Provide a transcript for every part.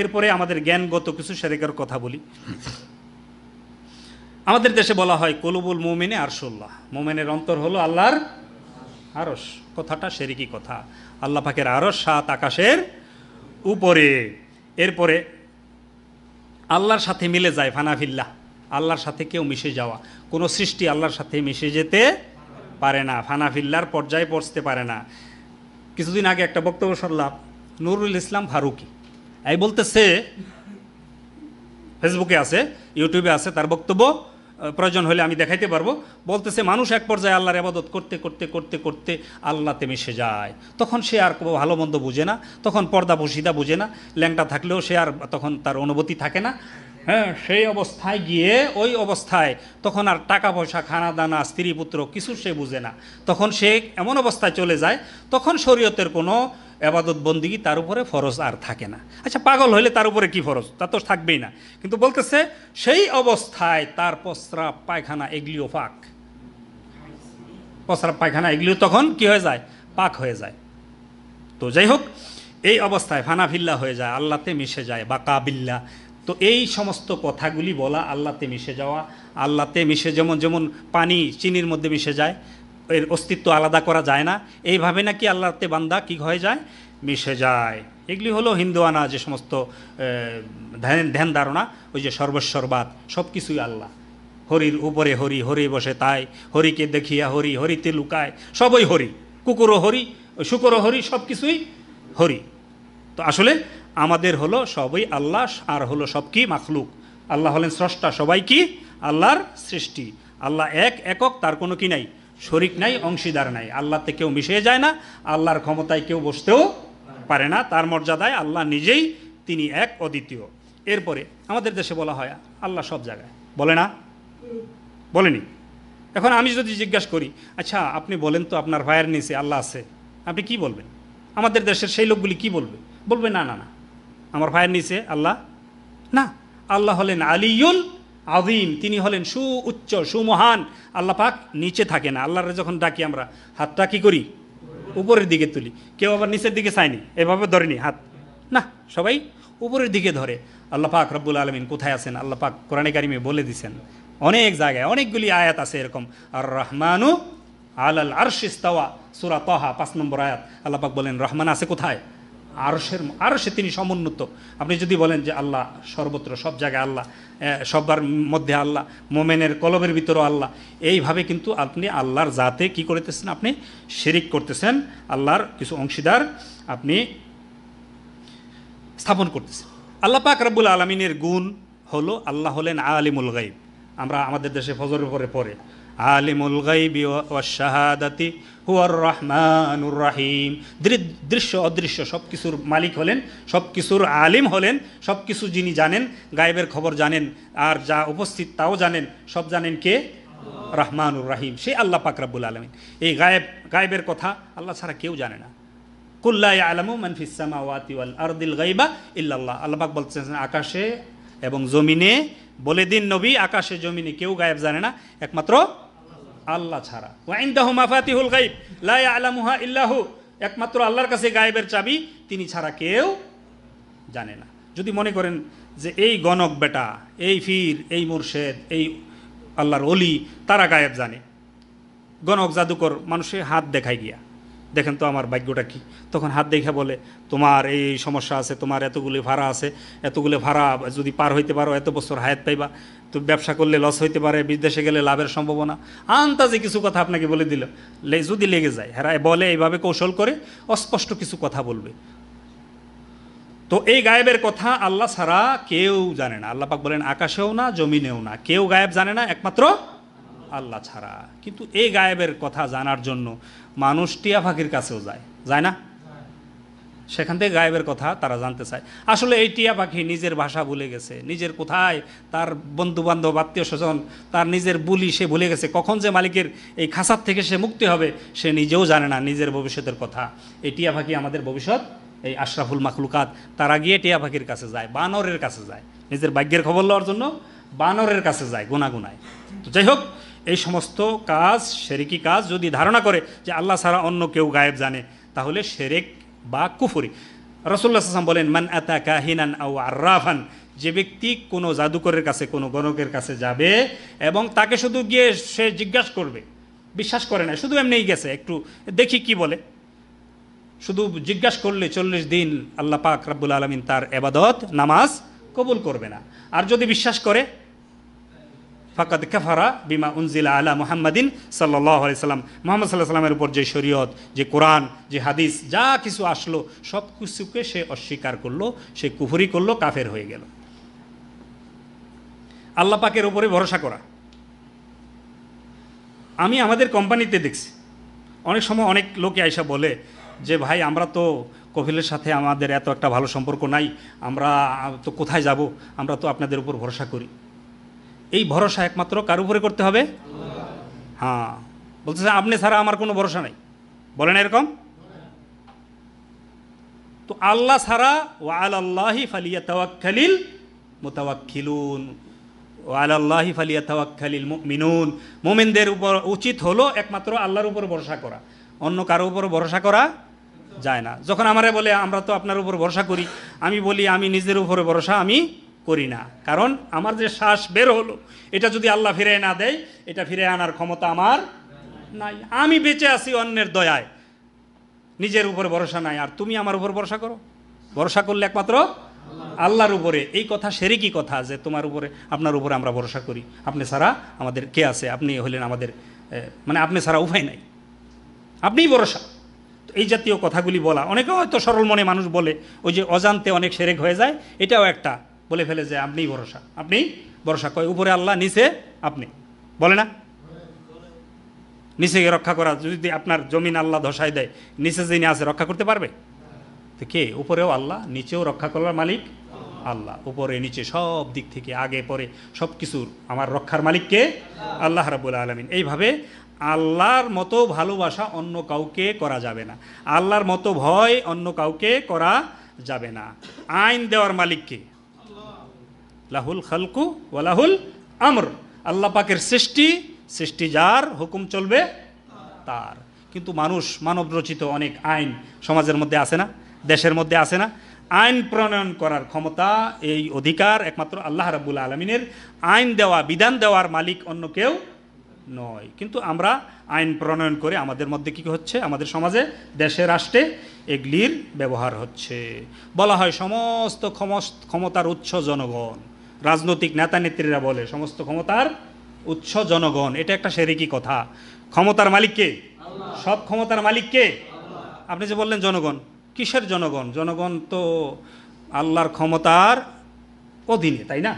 এরপরে আমাদের জ্ঞানগত কিছু সেরেকের কথা বলি আমাদের দেশে বলা হয় কলুবুল মোমেনে আরশোল্লাহ মোমেনের অন্তর হলো আল্লাহর আরস কথাটা সেরিকি কথা আল্লাহ পাকের আরস সাত আকাশের উপরে এরপরে আল্লাহর সাথে মিলে যায় ফানাফিল্লাহ আল্লাহর সাথে কেউ মিশে যাওয়া কোনো সৃষ্টি আল্লাহর সাথে মিশে যেতে পারে না ফানাফিল্লার পর্যায়ে পৌঁছতে পারে না কিছুদিন আগে একটা বক্তব্য সরলাম নুরুল ইসলাম ফারুকি এই বলতেছে ফেসবুকে আছে ইউটিউবে আছে তার বক্তব্য প্রয়োজন হলে আমি দেখাইতে পারবো বলতেছে মানুষ এক পর্যায়ে আল্লাহর আবাদত করতে করতে করতে করতে আল্লাহতে মিশে যায় তখন সে আর ভালো মন্দ বুঝে না তখন পর্দা বসিদা বুঝে না ল্যাংটা থাকলেও সে আর তখন তার অনুভূতি থাকে না হ্যাঁ সেই অবস্থায় গিয়ে ওই অবস্থায় তখন আর টাকা পয়সা খানা দানা স্ত্রী পুত্র কিছু সে বুঝে না তখন সে এমন অবস্থায় চলে যায় তখন শরীয়তের কোনো আবাদত বন্দিগি তার উপরে ফরজ আর থাকে না আচ্ছা পাগল হলে তার উপরে কি ফরজ তা তো থাকবেই না কিন্তু বলতেছে সেই অবস্থায় তার প্রস্রাব পায়খানা এগুলিও পাক প্রস্রাব পায়খানা এগুলিও তখন কি হয়ে যায় পাক হয়ে যায় তো যাই হোক এই অবস্থায় ফানাফিল্লা হয়ে যায় আল্লাতে মিশে যায় বা কাবিল্লা তো এই সমস্ত কথাগুলি বলা আল্লাতে মিশে যাওয়া আল্লাতে মিশে যেমন যেমন পানি চিনির মধ্যে মিশে যায় এর অস্তিত্ব আলাদা করা যায় না এইভাবে নাকি আল্লাহতে বান্দা কী হয়ে যায় মিশে যায় এগুলি হলো হিন্দুয়ানা যে সমস্ত ধ্যান ধারণা ওই যে সর্বস্বরবাদ সব কিছুই আল্লাহ হরির উপরে হরি হরি বসে তাই হরিকে দেখিয়া হরি হরিতে লুকায় সবই হরি কুকুরও হরি শুকুরও হরি সব কিছুই হরি তো আসলে আমাদের হলো সবই আল্লাহ আর হলো সব কি মাখলুক আল্লাহ হলেন স্রষ্টা সবাই কি আল্লাহর সৃষ্টি আল্লাহ এক একক তার কোনো কি নাই শরিক নাই অংশীদার নাই আল্লাহতে কেউ মিশে যায় না আল্লাহর ক্ষমতায় কেউ বসতেও পারে না তার মর্যাদায় আল্লাহ নিজেই তিনি এক অদ্বিতীয় এরপরে আমাদের দেশে বলা হয় আল্লাহ সব জায়গায় বলে না বলেনি এখন আমি যদি জিজ্ঞাসা করি আচ্ছা আপনি বলেন তো আপনার ভাইয়ের নিচে আল্লাহ আছে আপনি কি বলবেন আমাদের দেশের সেই লোকগুলি কি বলবে বলবে না না না আমার ভাইয়ের নিচে আল্লাহ না আল্লাহ হলেন আলিউল আদিম তিনি হলেন সু উচ্চ সুমহান আল্লাহ পাক নিচে থাকে না আল্লাহরে যখন ডাকি আমরা হাতটা কী করি উপরের দিকে তুলি কেউ আবার নিচের দিকে চায়নি এভাবে ধরেনি হাত না সবাই উপরের দিকে ধরে আল্লাহ পাক রব্বুল আলমিন কোথায় আছেন আল্লাহ পাক কোরআনে কারিমে বলে দিছেন অনেক জায়গায় অনেকগুলি আয়াত আছে এরকম আর রহমানু আল আল আরশিস্তাওয়া সুরা তহা পাঁচ নম্বর আয়াত আল্লাহ পাক বলেন রহমান আছে কোথায় আরশের সে তিনি সমুন্নত আপনি যদি বলেন যে আল্লাহ সর্বত্র সব জায়গায় আল্লাহ সবার মধ্যে আল্লাহ মোমেনের কলমের ভিতরও আল্লাহ এইভাবে কিন্তু আপনি আল্লাহর জাতে কি করতেছেন আপনি শেরিক করতেছেন আল্লাহর কিছু অংশীদার আপনি স্থাপন করতেছেন আল্লাহ পাক রাবুল আলমিনের গুণ হলো আল্লাহ হলেন আলিমুল গাইব আমরা আমাদের দেশে ফজরের পরে পরে আলিমুল গাইবি শাহাদাতি হুয়ার রহমানুর রাহিম দৃশ্য অদৃশ্য সব কিছুর মালিক হলেন সব কিছুর আলিম হলেন সব কিছু যিনি জানেন গায়েবের খবর জানেন আর যা উপস্থিত তাও জানেন সব জানেন কে রহমানুর রাহিম সে আল্লাহ পাকরাবুল আলমিন এই গায়েব গায়েবের কথা আল্লাহ ছাড়া কেউ জানে না কুল্লা আলামু ওয়াতি ওয়াল আরদিল গাইবা ইল্লাল্লাহ আল্লাহ পাক বলতেছেন আকাশে এবং জমিনে বলে দিন নবী আকাশে জমিনে কেউ গায়েব জানে না একমাত্র আল্লাহ ছাড়া ওয়াইন্দাহু মাফাতিহুল গাইব লা ইয়ালামুহা ইল্লাহু একমাত্র আল্লাহর কাছে গায়েবের চাবি তিনি ছাড়া কেউ জানে না যদি মনে করেন যে এই গণক বেটা এই ফির এই মুর্শেদ এই আল্লাহর অলি তারা গায়েব জানে গণক জাদুকর মানুষে হাত দেখায় গিয়া দেখেন তো আমার ভাগ্যটা কি তখন হাত দেখে বলে তোমার এই সমস্যা আছে তোমার এতগুলি ভাড়া আছে এতগুলি ভাড়া যদি পার হইতে পারো এত বছর হায়াত পাইবা তো ব্যবসা করলে লস হইতে পারে বিদেশে গেলে লাভের সম্ভাবনা আন্তাজে কিছু কথা আপনাকে বলে দিল যদি লেগে যায় হ্যাঁ বলে এইভাবে কৌশল করে অস্পষ্ট কিছু কথা বলবে তো এই গায়েবের কথা আল্লাহ ছাড়া কেউ জানে না আল্লাহ পাক বলেন আকাশেও না জমিনেও না কেউ গায়েব জানে না একমাত্র আল্লাহ ছাড়া কিন্তু এই গায়েবের কথা জানার জন্য মানুষ টিয়া ফাঁকির কাছেও যায় যায় না সেখান থেকে গায়েবের কথা তারা জানতে চায় আসলে এই টিয়া পাখি নিজের ভাষা ভুলে গেছে নিজের কোথায় তার বন্ধুবান্ধব আত্মীয় স্বজন তার নিজের বুলি সে ভুলে গেছে কখন যে মালিকের এই খাসার থেকে সে মুক্তি হবে সে নিজেও জানে না নিজের ভবিষ্যতের কথা এই টিয়া পাখি আমাদের ভবিষ্যৎ এই আশরাফুল মাখলুকাত তারা গিয়ে টিয়া পাখির কাছে যায় বানরের কাছে যায় নিজের ভাগ্যের খবর লওয়ার জন্য বানরের কাছে যায় গুনাগুনায় তো যাই হোক এই সমস্ত কাজ সেরেকি কাজ যদি ধারণা করে যে আল্লাহ ছাড়া অন্য কেউ গায়েব জানে তাহলে সেরেক বা কুফুরি রসুল্লাহ সাল্লাম বলেন মান আতা কাহিনান আউ আর্রাফান যে ব্যক্তি কোনো জাদুকরের কাছে কোনো গণকের কাছে যাবে এবং তাকে শুধু গিয়ে সে জিজ্ঞাসা করবে বিশ্বাস করে না শুধু এমনিই গেছে একটু দেখি কি বলে শুধু জিজ্ঞাসা করলে চল্লিশ দিন আল্লাপাক পাক রাব্বুল আলমিন তার এবাদত নামাজ কবুল করবে না আর যদি বিশ্বাস করে ফাকাদ কাফারা বিমা উনজিল আলা মোহাম্মদিন সাল্লাহ সাল্লাম মোহাম্মদ সাল্লাহ সাল্লামের উপর যে শরীয়ত যে কোরআন যে হাদিস যা কিছু আসলো সব কিছুকে সে অস্বীকার করলো সে কুফুরি করলো কাফের হয়ে গেল আল্লাহ পাকের ওপরে ভরসা করা আমি আমাদের কোম্পানিতে দেখছি অনেক সময় অনেক লোকে আইসা বলে যে ভাই আমরা তো কফিলের সাথে আমাদের এত একটা ভালো সম্পর্ক নাই আমরা তো কোথায় যাব আমরা তো আপনাদের উপর ভরসা করি এই ভরসা একমাত্র কার উপরে করতে হবে হ্যাঁ বলতেছে আপনি ছাড়া আমার কোনো ভরসা নাই বলেন এরকম তো আল্লাহ ছাড়া ওয়াল আল্লাহি ফালিয়া তাওয়াক্কালিল মোতাওয়াক্কিলুন ওয়াল আল্লাহি ফালিয়া তাওয়াক্কালিল মিনুন মোমেনদের উপর উচিত হলো একমাত্র আল্লাহর উপর ভরসা করা অন্য কারো উপর ভরসা করা যায় না যখন আমারে বলে আমরা তো আপনার উপর ভরসা করি আমি বলি আমি নিজের উপরে ভরসা আমি করি না কারণ আমার যে শ্বাস বের হলো এটা যদি আল্লাহ ফিরে না দেয় এটা ফিরে আনার ক্ষমতা আমার নাই আমি বেঁচে আছি অন্যের দয়ায় নিজের উপর ভরসা নাই আর তুমি আমার উপর ভরসা করো ভরসা করলে একমাত্র আল্লাহর উপরে এই কথা কি কথা যে তোমার উপরে আপনার উপরে আমরা ভরসা করি আপনি ছাড়া আমাদের কে আছে আপনি হলেন আমাদের মানে আপনি ছাড়া উপায় নাই আপনিই ভরসা এই জাতীয় কথাগুলি বলা অনেকে হয়তো সরল মনে মানুষ বলে ওই যে অজান্তে অনেক সেরেক হয়ে যায় এটাও একটা বলে ফেলে যে আপনিই ভরসা আপনি ভরসা কয় উপরে আল্লাহ নিচে আপনি বলে না নিচে রক্ষা করা যদি আপনার জমিন আল্লাহ ধসাই দেয় নিচে যিনি আছে রক্ষা করতে পারবে তো কে উপরেও আল্লাহ নিচেও রক্ষা করার মালিক আল্লাহ উপরে নিচে সব দিক থেকে আগে পরে সব কিছুর আমার রক্ষার মালিককে আল্লাহ রাবুল আলমিন এইভাবে আল্লাহর মতো ভালোবাসা অন্য কাউকে করা যাবে না আল্লাহর মতো ভয় অন্য কাউকে করা যাবে না আইন দেওয়ার মালিককে লাহুল খালকু ওয়ালাহুল আমর আল্লাহ পাকের সৃষ্টি সৃষ্টি যার হুকুম চলবে তার কিন্তু মানুষ মানব রচিত অনেক আইন সমাজের মধ্যে আসে না দেশের মধ্যে আসে না আইন প্রণয়ন করার ক্ষমতা এই অধিকার একমাত্র আল্লাহ রাবুল আলমিনের আইন দেওয়া বিধান দেওয়ার মালিক অন্য কেউ নয় কিন্তু আমরা আইন প্রণয়ন করে আমাদের মধ্যে কী হচ্ছে আমাদের সমাজে দেশে রাষ্ট্রে এগুলির ব্যবহার হচ্ছে বলা হয় সমস্ত ক্ষমতার উৎস জনগণ রাজনৈতিক নেতা নেত্রীরা বলে সমস্ত ক্ষমতার উৎস জনগণ এটা একটা সেরেকি কথা ক্ষমতার মালিককে সব ক্ষমতার মালিককে আপনি যে বললেন জনগণ কিসের জনগণ জনগণ তো আল্লাহর ক্ষমতার অধীনে তাই না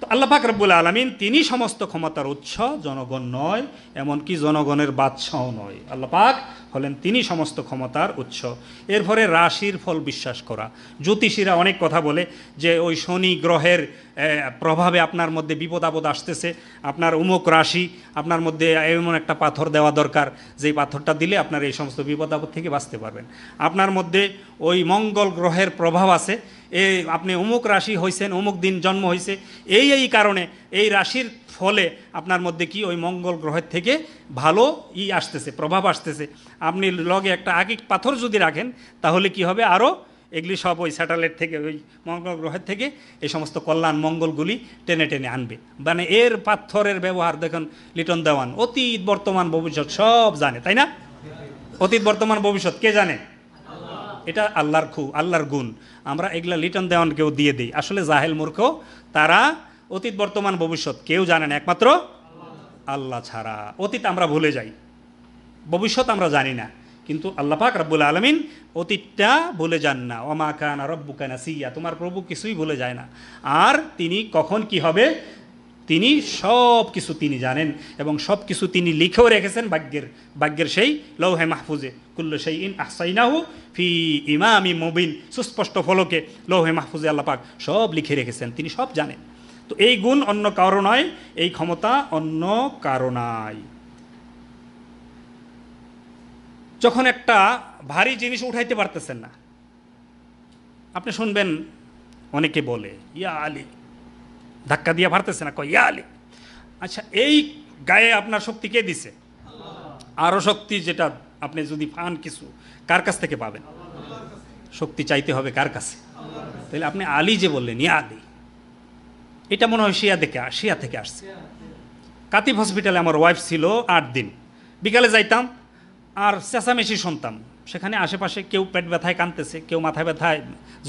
তো আল্লাহ ফাকরাবুল আলমিন তিনি সমস্ত ক্ষমতার উৎস জনগণ নয় এমনকি জনগণের বাদশাহ নয় আল্লাহ পাক হলেন তিনি সমস্ত ক্ষমতার উৎস এরপরে রাশির ফল বিশ্বাস করা জ্যোতিষীরা অনেক কথা বলে যে ওই শনি গ্রহের প্রভাবে আপনার মধ্যে বিপদ আপদ আসতেছে আপনার উমুক রাশি আপনার মধ্যে এমন একটা পাথর দেওয়া দরকার যেই পাথরটা দিলে আপনার এই সমস্ত বিপদ আপদ থেকে বাঁচতে পারবেন আপনার মধ্যে ওই মঙ্গল গ্রহের প্রভাব আছে এ আপনি অমুক রাশি হয়েছেন অমুক দিন জন্ম হয়েছে এই এই কারণে এই রাশির ফলে আপনার মধ্যে কি ওই মঙ্গল গ্রহের থেকে ভালো ই আসতেছে প্রভাব আসতেছে আপনি লগে একটা আগে পাথর যদি রাখেন তাহলে কি হবে আরও এগুলি সব ওই স্যাটেলাইট থেকে ওই মঙ্গল গ্রহের থেকে এই সমস্ত কল্যাণ মঙ্গলগুলি টেনে টেনে আনবে মানে এর পাথরের ব্যবহার দেখুন লিটন দেওয়ান অতীত বর্তমান ভবিষ্যৎ সব জানে তাই না অতীত বর্তমান ভবিষ্যৎ কে জানে এটা আল্লাহর খু আল্লাহর গুণ আমরা এগুলা লিটন দেওয়ানকেও দিয়ে দিই আসলে জাহেল মূর্খ তারা অতীত বর্তমান ভবিষ্যৎ কেউ জানে না একমাত্র আল্লাহ ছাড়া অতীত আমরা ভুলে যাই ভবিষ্যৎ আমরা জানি না কিন্তু আল্লাহ পাক রব্বুল আলমিন অতীতটা ভুলে যান না অমা খান রব্বু কানা সিয়া তোমার প্রভু কিছুই ভুলে যায় না আর তিনি কখন কি হবে তিনি সব কিছু তিনি জানেন এবং সব কিছু তিনি লিখেও রেখেছেন ভাগ্যের ভাগ্যের সেই লৌহে মাহফুজে কুল্ল সেই ইন আসাইনাহু ফি ইমামি মুবিন সুস্পষ্ট ফলকে লৌহে মাহফুজে আল্লাপাক সব লিখে রেখেছেন তিনি সব জানেন তো এই গুণ অন্য কারো নয় এই ক্ষমতা অন্য কারো নাই যখন একটা ভারী জিনিস উঠাইতে পারতেছেন না আপনি শুনবেন অনেকে বলে ইয়া আলী ধাক্কা দিয়ে পারতেছে না কয় ইয়া আলী আচ্ছা এই গায়ে আপনার শক্তি কে দিছে আরও শক্তি যেটা আপনি যদি পান কিছু কার কাছ থেকে পাবেন শক্তি চাইতে হবে কার কাছে তাহলে আপনি আলী যে বললেন ইয়া আলী এটা মনে হয় শিয়া থেকে শিয়া থেকে আসছে কাতিব হসপিটালে আমার ওয়াইফ ছিল আট দিন বিকালে যাইতাম আর চেঁচামেশি শুনতাম সেখানে আশেপাশে কেউ পেট ব্যথায় কাঁদতেছে কেউ মাথায় ব্যথায়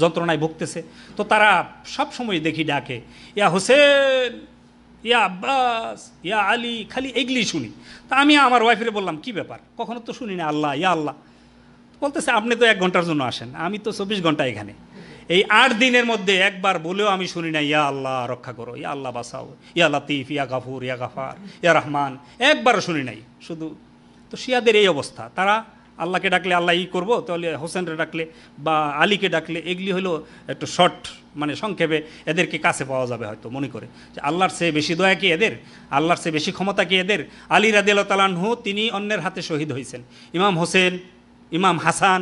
যন্ত্রণায় ভুগতেছে তো তারা সব সময় দেখি ডাকে ইয়া হোসেন ইয়া আব্বাস ইয়া আলী খালি এগুলি শুনি তা আমি আমার ওয়াইফের বললাম কি ব্যাপার কখনো তো শুনি না আল্লাহ ইয়া আল্লাহ বলতেছে আপনি তো এক ঘন্টার জন্য আসেন আমি তো চব্বিশ ঘন্টা এখানে এই আট দিনের মধ্যে একবার বলেও আমি শুনি না ইয়া আল্লাহ রক্ষা করো ইয়া আল্লাহ বাসাও ইয়া লাতিফ ইয়া গাফুর ইয়া গাফার ইয়া রহমান একবারও শুনি নাই শুধু তো শিয়াদের এই অবস্থা তারা আল্লাহকে ডাকলে আল্লাহ ই করবো তাহলে হোসেনরে ডাকলে বা আলীকে ডাকলে এগুলি হলো একটু শর্ট মানে সংক্ষেপে এদেরকে কাছে পাওয়া যাবে হয়তো মনে করে যে আল্লাহর সে বেশি দয়া কি এদের আল্লাহর সে বেশি ক্ষমতা কি এদের আলী রাদিয়াল তালানহু তিনি অন্যের হাতে শহীদ হয়েছেন ইমাম হোসেন ইমাম হাসান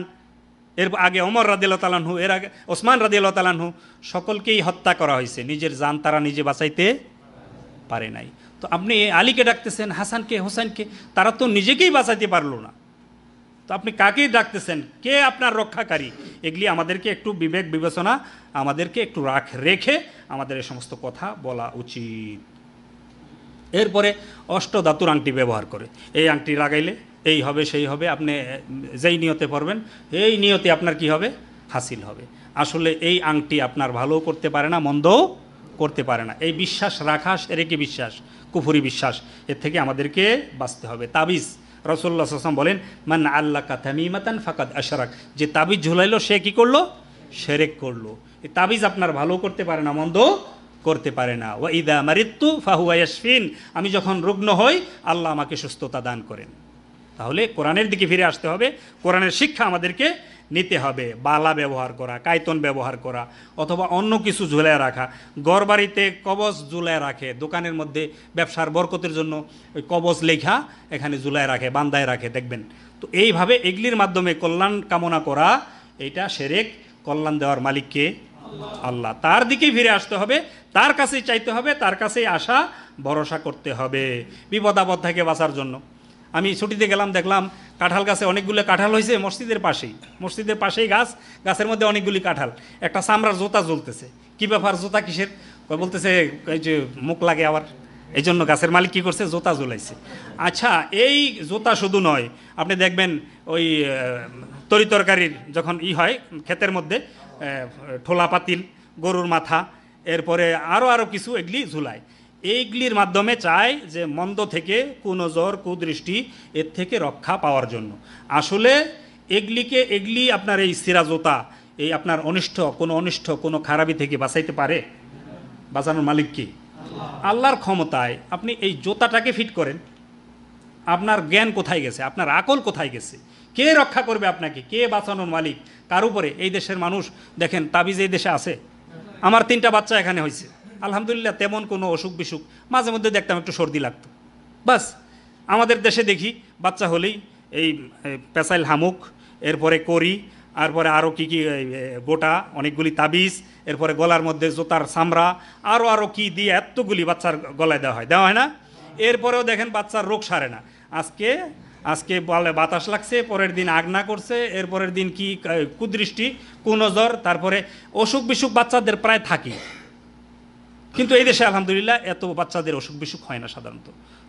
এর আগে অমর রাদিল্লা তালানহু এর আগে ওসমান রাদিল্লা তালানহু সকলকেই হত্যা করা হয়েছে নিজের যান তারা নিজে বাঁচাইতে পারে নাই তো আপনি আলীকে ডাকতেছেন হাসানকে হোসেনকে তারা তো নিজেকেই বাঁচাইতে পারলো না তো আপনি কাকেই ডাকতেছেন কে আপনার রক্ষাকারী এগুলি আমাদেরকে একটু বিবেক বিবেচনা আমাদেরকে একটু রাখ রেখে আমাদের এই সমস্ত কথা বলা উচিত এরপরে অষ্টধাতুর আংটি ব্যবহার করে এই আংটি লাগাইলে এই হবে সেই হবে আপনি যেই নিয়তে পড়বেন এই নিয়তে আপনার কি হবে হাসিল হবে আসলে এই আংটি আপনার ভালো করতে পারে না মন্দও করতে পারে না এই বিশ্বাস রাখা রেখে বিশ্বাস কুফুরি বিশ্বাস এর থেকে আমাদেরকে বাঁচতে হবে তাবিজ রসল্লা সাসম বলেন মান আল্লাহ কাতামিমাতান ফাকাদ আশারাক যে তাবিজ ঝুলাইলো সে কি করলো সেরেক করলো এই তাবিজ আপনার ভালো করতে পারে না মন্দ করতে পারে না ওয়া ইদা মারিত্তু ফাহুয়া ইয়াসফিন আমি যখন রুগ্ন হই আল্লাহ আমাকে সুস্থতা দান করেন তাহলে কোরআনের দিকে ফিরে আসতে হবে কোরআনের শিক্ষা আমাদেরকে নিতে হবে বালা ব্যবহার করা কায়তন ব্যবহার করা অথবা অন্য কিছু ঝুলায় রাখা গড়বাড়িতে কবচ ঝুলায় রাখে দোকানের মধ্যে ব্যবসার বরকতের জন্য ওই কবচ লেখা এখানে ঝুলায় রাখে বান্দায় রাখে দেখবেন তো এইভাবে এগুলির মাধ্যমে কল্যাণ কামনা করা এটা সেরেক কল্যাণ দেওয়ার মালিককে আল্লাহ তার দিকেই ফিরে আসতে হবে তার কাছেই চাইতে হবে তার কাছেই আশা ভরসা করতে হবে বিপদ আপদ থেকে বাঁচার জন্য আমি ছুটিতে গেলাম দেখলাম কাঁঠাল গাছে অনেকগুলো কাঁঠাল হয়েছে মসজিদের পাশেই মসজিদের পাশেই গাছ গাছের মধ্যে অনেকগুলি কাঁঠাল একটা চামড়ার জোতা জ্বলতেছে কী ব্যাপার জোতা কিসের বলতেছে এই যে মুখ লাগে আবার এই জন্য গাছের মালিক কী করছে জোতা জ্বলাইছে আচ্ছা এই জোতা শুধু নয় আপনি দেখবেন ওই তরি তরকারির যখন ই হয় ক্ষেতের মধ্যে ঠোলা পাতিল গরুর মাথা এরপরে আরও আরও কিছু এগুলি ঝুলায় এইগুলির মাধ্যমে চায় যে মন্দ থেকে কুনজর কুদৃষ্টি এর থেকে রক্ষা পাওয়ার জন্য আসলে এগলিকে এগলি আপনার এই সিরাজোতা এই আপনার অনিষ্ঠ কোনো অনিষ্ঠ কোনো খারাপি থেকে বাঁচাইতে পারে বাঁচানোর মালিক কি আল্লাহর ক্ষমতায় আপনি এই জোতাটাকে ফিট করেন আপনার জ্ঞান কোথায় গেছে আপনার আকল কোথায় গেছে কে রক্ষা করবে আপনাকে কে বাঁচানোর মালিক কার উপরে এই দেশের মানুষ দেখেন তাবিজ এই দেশে আছে আমার তিনটা বাচ্চা এখানে হয়েছে আলহামদুলিল্লাহ তেমন কোনো অসুখ বিসুখ মাঝে মধ্যে দেখতাম একটু সর্দি লাগতো বাস আমাদের দেশে দেখি বাচ্চা হলেই এই পেসাইল হামুক এরপরে করি এরপরে আরও কী কী গোটা অনেকগুলি তাবিজ এরপরে গলার মধ্যে জোতার চামড়া আরও আরও কী দিয়ে এতগুলি বাচ্চার গলায় দেওয়া হয় দেওয়া হয় না এরপরেও দেখেন বাচ্চার রোগ সারে না আজকে আজকে বলে বাতাস লাগছে পরের দিন আগনা করছে এরপরের দিন কি কুদৃষ্টি কুনজর তারপরে অসুখ বিসুখ বাচ্চাদের প্রায় থাকে কিন্তু এই দেশে আলহামদুলিল্লাহ এত বাচ্চাদের অসুখ বিসুখ হয় না সাধারণত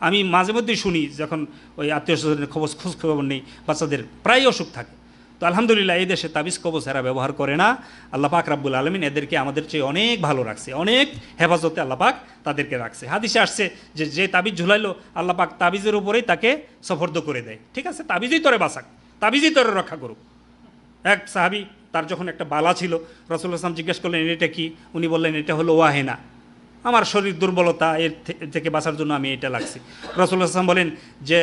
আমি মাঝে মধ্যেই শুনি যখন ওই আত্মীয় স্বজনের খবর খোঁজ খবর নেই বাচ্চাদের প্রায় অসুখ থাকে তো আলহামদুলিল্লাহ এই দেশে তাবিজ কবচ এরা ব্যবহার করে না আল্লাহ পাক রাব্বুল আলমিন এদেরকে আমাদের চেয়ে অনেক ভালো রাখছে অনেক হেফাজতে আল্লাহ পাক তাদেরকে রাখছে হাদিসে আসছে যে যে তাবিজ ঝুলাইলো আল্লাহ পাক তাবিজের উপরেই তাকে সফর্দ করে দেয় ঠিক আছে তাবিজই তোরে বাঁচাক তাবিজই তরে রক্ষা করুক এক সাহাবি তার যখন একটা বালা ছিল রসুল আসলাম জিজ্ঞেস করলেন এটা কি উনি বললেন এটা হলো ওয়াহেনা আমার শরীর দুর্বলতা এর থেকে বাঁচার জন্য আমি এটা লাগছি রসুল আসলাম বলেন যে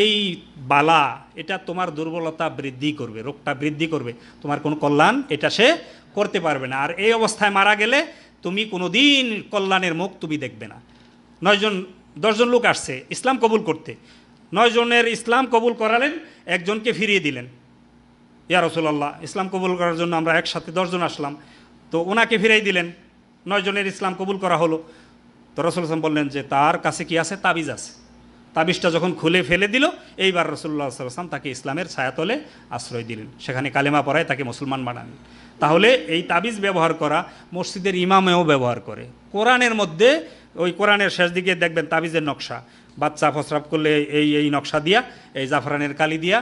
এই বালা এটা তোমার দুর্বলতা বৃদ্ধি করবে রোগটা বৃদ্ধি করবে তোমার কোনো কল্যাণ এটা সে করতে পারবে না আর এই অবস্থায় মারা গেলে তুমি কোনো দিন কল্যাণের মুখ তুমি দেখবে না নয়জন দশজন লোক আসছে ইসলাম কবুল করতে নয়জনের ইসলাম কবুল করালেন একজনকে ফিরিয়ে দিলেন ইয়া রসুল্লাহ ইসলাম কবুল করার জন্য আমরা একসাথে দশজন আসলাম তো ওনাকে ফিরাই দিলেন নয়জনের ইসলাম কবুল করা হলো তো রসুল আসলাম বললেন যে তার কাছে কি আছে তাবিজ আছে তাবিজটা যখন খুলে ফেলে দিল এইবার রসুল্লাহ সাল্লাম তাকে ইসলামের ছায়াতলে আশ্রয় দিলেন সেখানে কালেমা পড়ায় তাকে মুসলমান বানালেন তাহলে এই তাবিজ ব্যবহার করা মসজিদের ইমামেও ব্যবহার করে কোরআনের মধ্যে ওই কোরআনের শেষ দিকে দেখবেন তাবিজের নকশা বাচ্চা ফসরাপ করলে এই এই নকশা দিয়া এই জাফরানের কালি দিয়া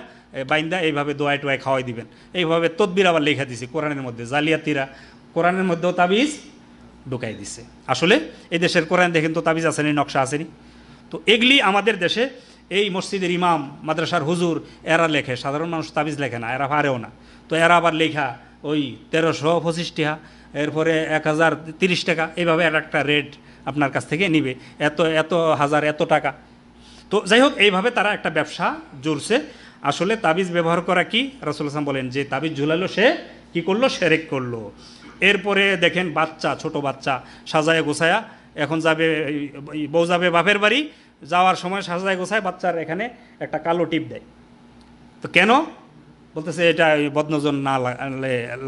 বাইন্দা এইভাবে দোয়াই টোয়াই খাওয়াই দিবেন এইভাবে তদ্বির আবার লেখা দিছে কোরআনের মধ্যে জালিয়াতিরা কোরআনের মধ্যেও তাবিজ ঢুকাই দিছে আসলে এই দেশের কোরআন দেখেন তো তাবিজ আসেনি নকশা আসেনি তো এগুলি আমাদের দেশে এই মসজিদের ইমাম মাদ্রাসার হুজুর এরা লেখে সাধারণ মানুষ তাবিজ লেখে না এরা পারেও না তো এরা আবার লেখা ওই তেরোশো পঁচিশ টিহা এরপরে এক হাজার তিরিশ টাকা এইভাবে আর একটা রেট আপনার কাছ থেকে নিবে এত এত হাজার এত টাকা তো যাই হোক এইভাবে তারা একটা ব্যবসা জুড়ছে আসলে তাবিজ ব্যবহার করা কি রাসুল হাসান বলেন যে তাবিজ ঝুলালো সে কি করলো সেরেক করলো এরপরে দেখেন বাচ্চা ছোট বাচ্চা সাজায় গোছায়া এখন যাবে বউ যাবে বাপের বাড়ি যাওয়ার সময় সাজায় গোছায় বাচ্চার এখানে একটা কালো টিপ দেয় তো কেন বলতেছে এটা বদনজন না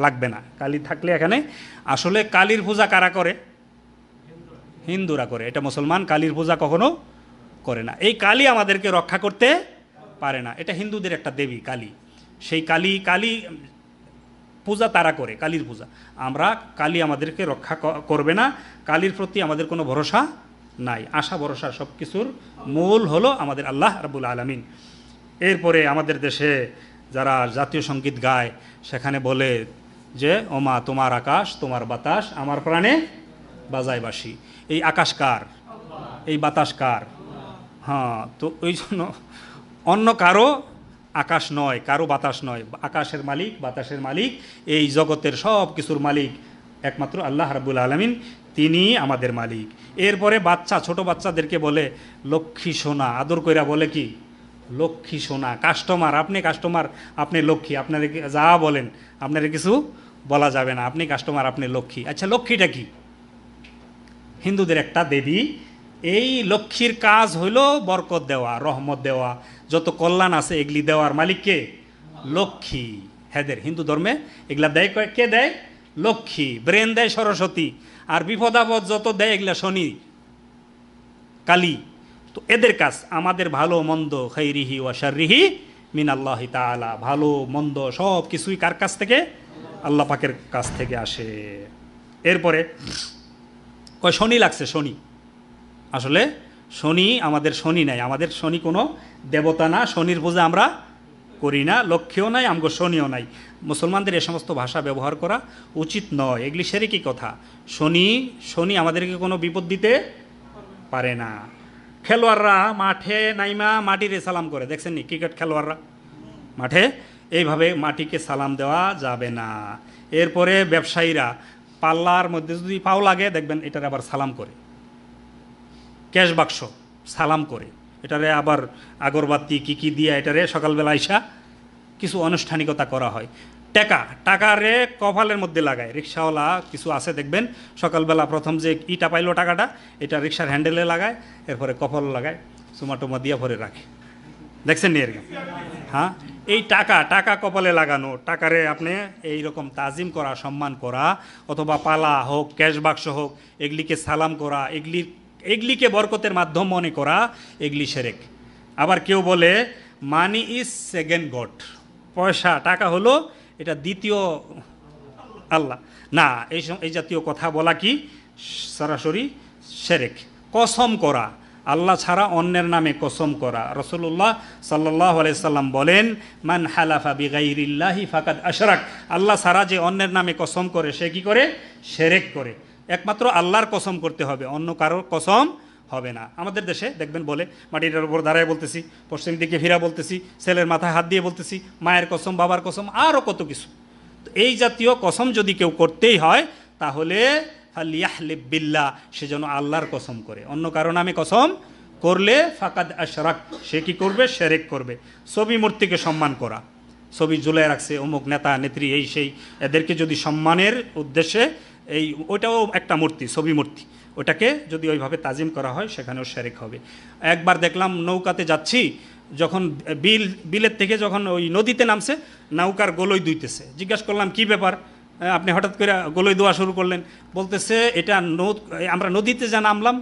লাগবে না কালী থাকলে এখানে আসলে কালীর পূজা কারা করে হিন্দুরা করে এটা মুসলমান কালীর পূজা কখনো করে না এই কালী আমাদেরকে রক্ষা করতে পারে না এটা হিন্দুদের একটা দেবী কালী সেই কালী কালী পূজা তারা করে কালীর পূজা আমরা কালী আমাদেরকে রক্ষা করবে না কালীর প্রতি আমাদের কোনো ভরসা নাই আশা ভরসা সব কিছুর মূল হলো আমাদের আল্লাহ রাবুল আলমিন এরপরে আমাদের দেশে যারা জাতীয় সঙ্গীত গায় সেখানে বলে যে ওমা তোমার আকাশ তোমার বাতাস আমার প্রাণে বাজায় বাসি এই আকাশ কার এই বাতাস কার হ্যাঁ তো ওই জন্য অন্য কারো আকাশ নয় কারো বাতাস নয় আকাশের মালিক বাতাসের মালিক এই জগতের সব কিছুর মালিক একমাত্র আল্লাহ রাবুল আলমিন তিনি আমাদের মালিক এরপরে বাচ্চা ছোট বাচ্চাদেরকে বলে লক্ষ্মী সোনা আদর কইরা বলে কি লক্ষ্মী সোনা কাস্টমার আপনি কাস্টমার আপনি লক্ষ্মী আপনারা যা বলেন আপনারা কিছু বলা যাবে না আপনি কাস্টমার আপনি লক্ষ্মী আচ্ছা লক্ষ্মীটা কি হিন্দুদের একটা দেবী এই লক্ষ্মীর কাজ হইল বরকত দেওয়া রহমত দেওয়া যত কল্যাণ আছে এগুলি দেওয়ার মালিক কে লক্ষ্মী হেদের হিন্দু ধর্মে এগুলা দেয় কে দেয় লক্ষ্মী ব্রেন দেয় সরস্বতী আর বিপদাপদ যত দেয় এগুলা শনি কালী তো এদের কাজ আমাদের ভালো মন্দ খৈরিহি ও শারিহি মিন আল্লাহ তালা ভালো মন্দ সব কিছুই কার কাছ থেকে আল্লাহ পাকের কাছ থেকে আসে এরপরে কয় শনি লাগছে শনি আসলে শনি আমাদের শনি নাই আমাদের শনি কোনো দেবতা না শনির পূজা আমরা করি না লক্ষ্যও নাই আমগো শনিও নাই মুসলমানদের এ সমস্ত ভাষা ব্যবহার করা উচিত নয় এগুলি কি কথা শনি শনি আমাদেরকে কোনো বিপদ দিতে পারে না খেলোয়াড়রা মাঠে নাইমা মাটিরে সালাম করে দেখছেন নি ক্রিকেট খেলোয়াড়রা মাঠে এইভাবে মাটিকে সালাম দেওয়া যাবে না এরপরে ব্যবসায়ীরা পাল্লার মধ্যে যদি পাও লাগে দেখবেন এটার আবার সালাম করে ক্যাশ বাক্স সালাম করে এটারে আবার আগরবাতি কী কী দিয়ে এটারে সকালবেলা আইসা কিছু আনুষ্ঠানিকতা করা হয় টাকা টাকারে কভালের মধ্যে লাগায় রিক্সাওয়ালা কিছু আছে দেখবেন সকালবেলা প্রথম যে ইটা পাইলো টাকাটা এটা রিক্সার হ্যান্ডেলে লাগায় এরপরে কপাল লাগায় সুমাটোমা দিয়ে ভরে রাখে দেখছেন নি এরকম হ্যাঁ এই টাকা টাকা কপালে লাগানো টাকারে আপনি এই রকম তাজিম করা সম্মান করা অথবা পালা হোক ক্যাশ বাক্স হোক এগুলিকে সালাম করা এগুলির এগলিকে বরকতের মাধ্যম মনে করা এগলি সেরেক আবার কেউ বলে মানি ইজ সেকেন্ড গড পয়সা টাকা হলো এটা দ্বিতীয় আল্লাহ না এই এই জাতীয় কথা বলা কি সরাসরি সেরেক কসম করা আল্লাহ ছাড়া অন্যের নামে কসম করা রসুল্লাহ সাল্লাহ সাল্লাম বলেন মান হালাফা বিগাইরিল্লাহি ফাকাদ আশরাক আল্লাহ ছাড়া যে অন্যের নামে কসম করে সে কি করে সেরেক করে একমাত্র আল্লাহর কসম করতে হবে অন্য কারোর কসম হবে না আমাদের দেশে দেখবেন বলে মাটিটার উপর দাঁড়ায় বলতেছি পশ্চিম দিকে ফিরা বলতেছি ছেলের মাথায় হাত দিয়ে বলতেছি মায়ের কসম বাবার কসম আরও কত কিছু তো এই জাতীয় কসম যদি কেউ করতেই হয় তাহলে ফালিয়াহলিব বিল্লা সে যেন আল্লাহর কসম করে অন্য কারো নামে কসম করলে ফাকাদ আশরাক সে কী করবে সেরেক করবে ছবি মূর্তিকে সম্মান করা ছবি জুলাই রাখছে অমুক নেতা নেত্রী এই সেই এদেরকে যদি সম্মানের উদ্দেশ্যে এই ওটাও একটা মূর্তি ছবি মূর্তি ওটাকে যদি ওইভাবে তাজিম করা হয় সেখানেও শেরেক হবে একবার দেখলাম নৌকাতে যাচ্ছি যখন বিল বিলের থেকে যখন ওই নদীতে নামছে নৌকার গোলই দুইতেছে জিজ্ঞাসা করলাম কি ব্যাপার আপনি হঠাৎ করে গোলই দেওয়া শুরু করলেন বলতেছে এটা আমরা নদীতে যা নামলাম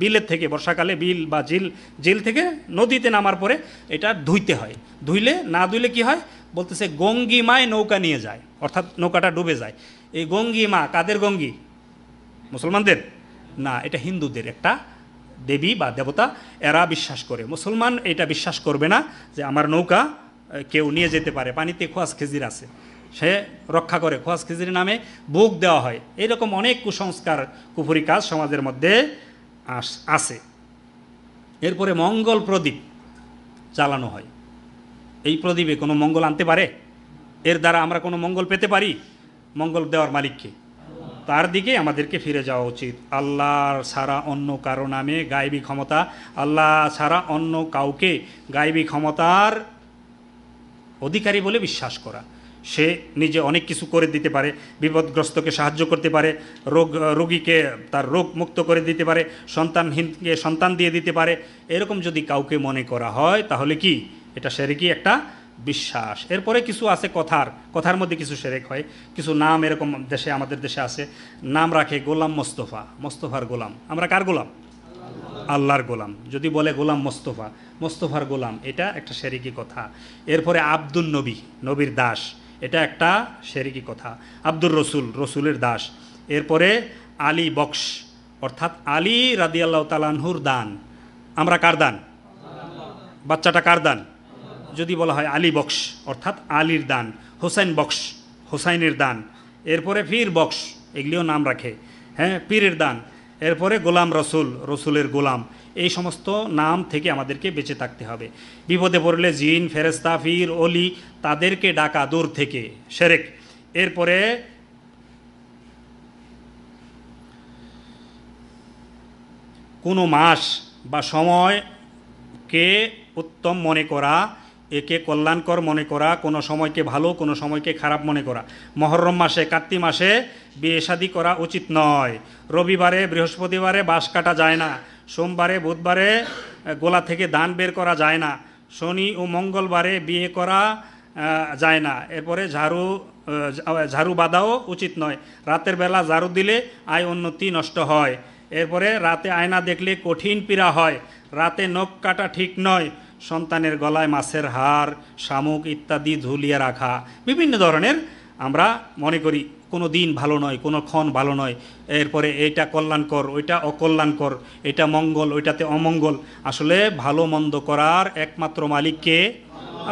বিলের থেকে বর্ষাকালে বিল বা জিল জিল থেকে নদীতে নামার পরে এটা ধুইতে হয় ধুইলে না ধুইলে কি হয় বলতেছে গঙ্গিমায় নৌকা নিয়ে যায় অর্থাৎ নৌকাটা ডুবে যায় এই গঙ্গি মা কাদের গঙ্গি মুসলমানদের না এটা হিন্দুদের একটা দেবী বা দেবতা এরা বিশ্বাস করে মুসলমান এটা বিশ্বাস করবে না যে আমার নৌকা কেউ নিয়ে যেতে পারে পানিতে খোয়াজ খেজির আছে সে রক্ষা করে খোয়াজ খেজির নামে বুক দেওয়া হয় এরকম অনেক কুসংস্কার কুফুরি কাজ সমাজের মধ্যে আসে এরপরে মঙ্গল প্রদীপ চালানো হয় এই প্রদীপে কোনো মঙ্গল আনতে পারে এর দ্বারা আমরা কোনো মঙ্গল পেতে পারি মঙ্গল দেওয়ার মালিককে তার দিকে আমাদেরকে ফিরে যাওয়া উচিত আল্লাহর সারা অন্য কারো নামে গায়বী ক্ষমতা আল্লাহ ছাড়া অন্য কাউকে গায়বী ক্ষমতার অধিকারী বলে বিশ্বাস করা সে নিজে অনেক কিছু করে দিতে পারে বিপদগ্রস্তকে সাহায্য করতে পারে রোগ রোগীকে তার রোগ মুক্ত করে দিতে পারে সন্তানহীনকে সন্তান দিয়ে দিতে পারে এরকম যদি কাউকে মনে করা হয় তাহলে কি এটা সেরে কি একটা বিশ্বাস এরপরে কিছু আছে কথার কথার মধ্যে কিছু সেরেক হয় কিছু নাম এরকম দেশে আমাদের দেশে আছে নাম রাখে গোলাম মোস্তফা মোস্তফার গোলাম আমরা কার গোলাম আল্লাহর গোলাম যদি বলে গোলাম মোস্তফা মোস্তফার গোলাম এটা একটা সেরিকি কথা এরপরে আব্দুল নবী নবীর দাস এটা একটা সেরিকি কথা আব্দুর রসুল রসুলের দাস এরপরে আলী বক্স অর্থাৎ আলী রাদিয়াল্লাহ তালানহুর দান আমরা কার দান বাচ্চাটা কার দান যদি বলা হয় আলী বক্স অর্থাৎ আলীর দান হোসাইন বক্স হোসাইনের দান এরপরে ফির বক্স এগুলিও নাম রাখে হ্যাঁ পীরের দান এরপরে গোলাম রসুল রসুলের গোলাম এই সমস্ত নাম থেকে আমাদেরকে বেঁচে থাকতে হবে বিপদে পড়লে জিন ফেরেস্তা ফির অলি তাদেরকে ডাকা দূর থেকে সেরেক এরপরে কোনো মাস বা সময়কে উত্তম মনে করা একে কল্যাণকর মনে করা কোনো সময়কে ভালো কোনো সময়কে খারাপ মনে করা মহরম মাসে কার্তি মাসে বিয়ে শাদি করা উচিত নয় রবিবারে বৃহস্পতিবারে বাস কাটা যায় না সোমবারে বুধবারে গোলা থেকে দান বের করা যায় না শনি ও মঙ্গলবারে বিয়ে করা যায় না এরপরে ঝাড়ু ঝাড়ু বাঁধাও উচিত নয় রাতের বেলা ঝাড়ু দিলে আয় উন্নতি নষ্ট হয় এরপরে রাতে আয়না দেখলে কঠিন পীড়া হয় রাতে নখ কাটা ঠিক নয় সন্তানের গলায় মাছের হার শামুক ইত্যাদি ঝুলিয়ে রাখা বিভিন্ন ধরনের আমরা মনে করি কোনো দিন ভালো নয় কোনো ক্ষণ ভালো নয় এরপরে এইটা কল্যাণকর ওইটা অকল্যাণকর এটা মঙ্গল ওইটাতে অমঙ্গল আসলে ভালো মন্দ করার একমাত্র মালিককে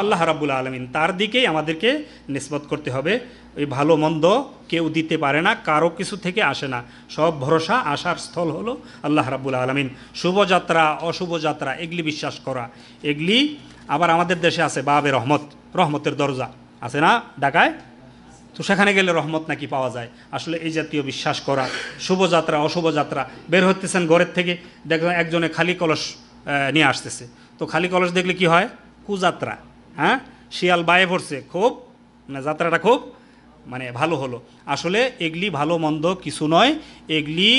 আল্লাহ রাবুল আলমিন তার দিকেই আমাদেরকে নিসবত করতে হবে ওই ভালো মন্দ কেউ দিতে পারে না কারো কিছু থেকে আসে না সব ভরসা আসার স্থল হলো আল্লাহ রাবুল আলমিন শুভযাত্রা অশুভযাত্রা এগুলি বিশ্বাস করা এগুলি আবার আমাদের দেশে আছে বাবে রহমত রহমতের দরজা আছে না ঢাকায় তো সেখানে গেলে রহমত নাকি পাওয়া যায় আসলে এই জাতীয় বিশ্বাস করা শুভযাত্রা অশুভযাত্রা বের হতেছেন ঘরের থেকে দেখলেন একজনে খালি কলস নিয়ে আসতেছে তো খালি কলস দেখলে কি হয় কুযাত্রা হ্যাঁ শিয়াল বায়ে পড়ছে খুব মানে যাত্রাটা খুব মানে ভালো হলো আসলে এগলি ভালো মন্দ কিছু নয় এগলি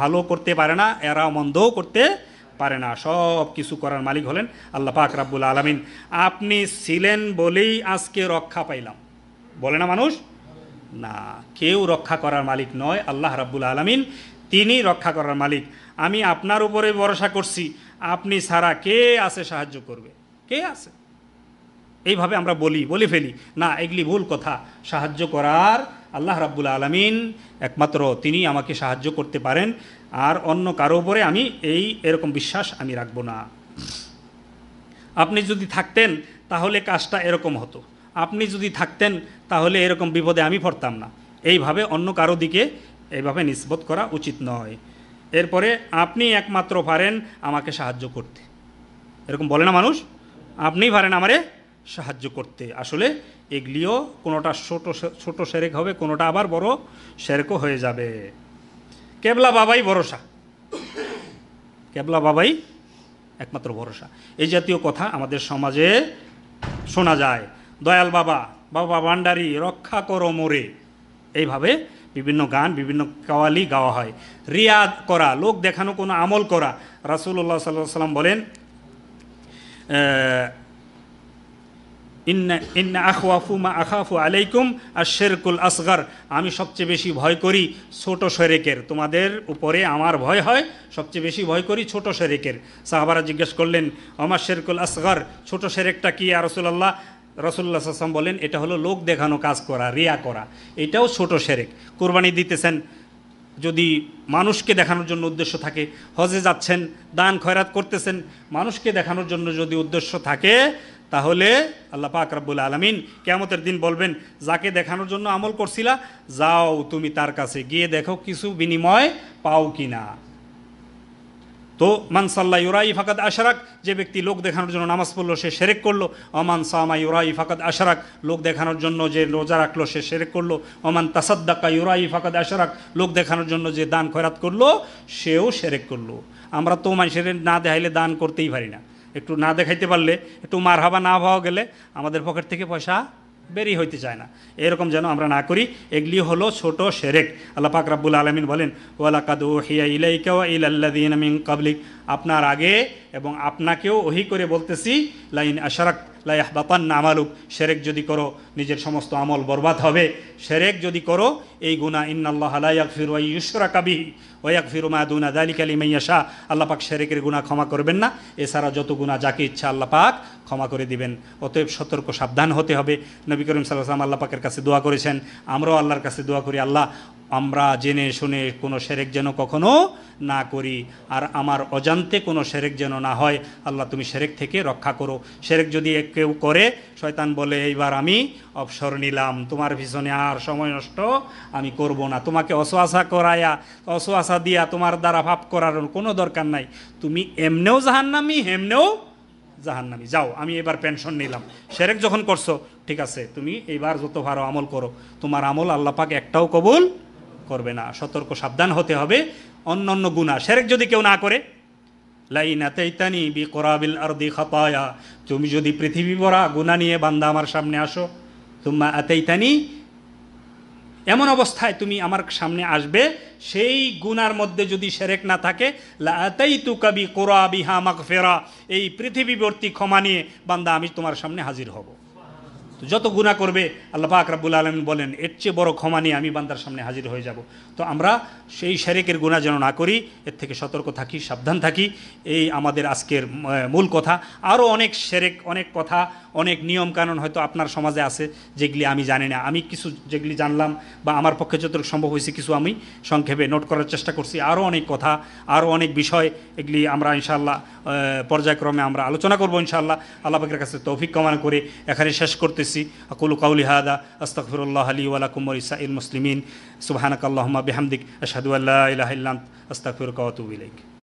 ভালো করতে পারে না এরা মন্দও করতে পারে না সব কিছু করার মালিক হলেন আল্লাহ পাক রাব্বুল আলমিন আপনি ছিলেন বলেই আজকে রক্ষা পাইলাম বলে না মানুষ না কেউ রক্ষা করার মালিক নয় আল্লাহ রাব্বুল আলমিন তিনি রক্ষা করার মালিক আমি আপনার উপরে ভরসা করছি আপনি ছাড়া কে আছে সাহায্য করবে কে আছে এইভাবে আমরা বলি বলে ফেলি না এগুলি ভুল কথা সাহায্য করার আল্লাহ রাব্বুল আলমিন একমাত্র তিনি আমাকে সাহায্য করতে পারেন আর অন্য কারো উপরে আমি এই এরকম বিশ্বাস আমি রাখব না আপনি যদি থাকতেন তাহলে কাজটা এরকম হতো আপনি যদি থাকতেন তাহলে এরকম বিপদে আমি পড়তাম না এইভাবে অন্য কারো দিকে এইভাবে নিষ্পত করা উচিত নয় এরপরে আপনি একমাত্র পারেন আমাকে সাহায্য করতে এরকম বলে না মানুষ আপনিই পারেন আমারে সাহায্য করতে আসলে এগুলিও কোনোটা ছোট ছোট সেরেক হবে কোনোটা আবার বড় সেরেকও হয়ে যাবে কেবলা বাবাই ভরসা কেবলা বাবাই একমাত্র ভরসা এই জাতীয় কথা আমাদের সমাজে শোনা যায় দয়াল বাবা বাবা ভান্ডারি রক্ষা করো মোরে এইভাবে বিভিন্ন গান বিভিন্ন কাওয়ালি গাওয়া হয় রিয়াদ করা লোক দেখানো কোনো আমল করা রাসুল্লাহ সাল্লাহ সাল্লাম বলেন ইন্না মা আলাইকুম আর শেরকুল আসগার আমি সবচেয়ে বেশি ভয় করি ছোট শেরেকের তোমাদের উপরে আমার ভয় হয় সবচেয়ে বেশি ভয় করি ছোট শেরেকের সাহাবারা জিজ্ঞেস করলেন আমার শেরকুল আসগার ছোট শেরেকটা কি আর রসুল্লাহ রসুল্লাহ সাসম বলেন এটা হলো লোক দেখানো কাজ করা রিয়া করা এটাও ছোট শেরেক কোরবানি দিতেছেন যদি মানুষকে দেখানোর জন্য উদ্দেশ্য থাকে হজে যাচ্ছেন দান খয়রাত করতেছেন মানুষকে দেখানোর জন্য যদি উদ্দেশ্য থাকে তাহলে আল্লাহ পাক রাব্বুল আলমিন কেমতের দিন বলবেন যাকে দেখানোর জন্য আমল করছিলা যাও তুমি তার কাছে গিয়ে দেখো কিছু বিনিময় পাও কি না তো মানসাল্লাহ ইউরাই ফাকাদ আশারাক যে ব্যক্তি লোক দেখানোর জন্য নামাজ পড়লো সে সেরেক করলো অমান সামা ইউরাই ফাকাদ আশারাক লোক দেখানোর জন্য যে রোজা রাখলো সে সেরেক করলো অমান তাসাদ্দাকা ইউরাই ফাকাদ আশারাক লোক দেখানোর জন্য যে দান খয়রাত করলো সেও সেরেক করলো আমরা তো মানুষের না দেখাইলে দান করতেই পারি না একটু না দেখাইতে পারলে একটু মার হাবা না হওয়া গেলে আমাদের পকেট থেকে পয়সা বেরি হইতে চায় না এরকম যেন আমরা না করি এগুলি হলো ছোট সেরেক আল্লাহ পাক রাব্বুল আলমিন বলেন ওয়ালা কাদু হিয়া ইলাইকা ইলাল্লাদিন মিন কাবলিক আপনার আগে এবং আপনাকেও ওহি করে বলতেছি লাইন আশারাক লাইহ না আমালুক সেরেক যদি করো নিজের সমস্ত আমল বরবাদ হবে সেরেক যদি করো এই গুণা ইন্নাল্লাহ লাইয়াক ফিরুয়াই ইউসরা কাবিহি ওয়াক ফিরুমা দুনা দালিক আলী মাইয়াশা আল্লাহ পাক শেরেকের গুণা ক্ষমা করবেন না এছাড়া যত গুণা যাকে ইচ্ছা আল্লাহ পাক ক্ষমা করে দিবেন অতএব সতর্ক সাবধান হতে হবে নবী করিম সাল্লাহ সাল্লাম আল্লাহ পাকের কাছে দোয়া করেছেন আমরাও আল্লাহর কাছে দোয়া করি আল্লাহ আমরা জেনে শুনে কোনো সেরেক যেন কখনো না করি আর আমার অজান্তে কোনো সেরেক যেন না হয় আল্লাহ তুমি সেরেক থেকে রক্ষা করো সেরেক যদি কেউ করে শয়তান বলে এইবার আমি অবসর নিলাম তোমার পিছনে আর সময় নষ্ট আমি করব না তোমাকে অসোয়াশা করায়া অসোয়াশা দিয়া তোমার দ্বারা ভাব করার কোনো দরকার নাই তুমি এমনেও জাহান্নামি হেমনেও জাহান্নামি যাও আমি এবার পেনশন নিলাম সেরেক যখন করছো ঠিক আছে তুমি এইবার যত ভারো আমল করো তোমার আমল আল্লাপাকে একটাও কবুল করবে না সতর্ক সাবধান হতে হবে অন্য অন্য গুণা সেরেক যদি কেউ না করে লাইনাতেইতানি বি কোরাবিল আরদি খতায়া তুমি যদি পৃথিবী ভরা গুণা নিয়ে বান্দা আমার সামনে আসো তুমা এতেইতানি এমন অবস্থায় তুমি আমার সামনে আসবে সেই গুনার মধ্যে যদি সেরেক না থাকে তু কবি কোরা বিহা মাকফেরা এই পৃথিবীবর্তী ক্ষমা নিয়ে বান্দা আমি তোমার সামনে হাজির হব তো যত গুণা করবে আল্লাহ পাক রাব্বুল আলম বলেন এর চেয়ে বড় ক্ষমা নিয়ে আমি বান্দার সামনে হাজির হয়ে যাব তো আমরা সেই শেরেকের গুণা যেন না করি এর থেকে সতর্ক থাকি সাবধান থাকি এই আমাদের আজকের মূল কথা আরও অনেক সেরেক অনেক কথা অনেক নিয়মকানুন হয়তো আপনার সমাজে আছে যেগুলি আমি জানি না আমি কিছু যেগুলি জানলাম বা আমার পক্ষে যতটুকু সম্ভব হয়েছে কিছু আমি সংক্ষেপে নোট করার চেষ্টা করছি আরও অনেক কথা আরও অনেক বিষয় এগুলি আমরা ইনশাআল্লাহ পর্যায়ক্রমে আমরা আলোচনা করবো ইনশাআল্লাহ আল্লাহ পাকের কাছে তৌফিক কামনা করে এখানে শেষ করতেছি السيسي أقول قولي هذا أستغفر الله لي ولكم ولسائر المسلمين سبحانك اللهم بحمدك أشهد أن لا إله إلا أنت أستغفرك وأتوب إليك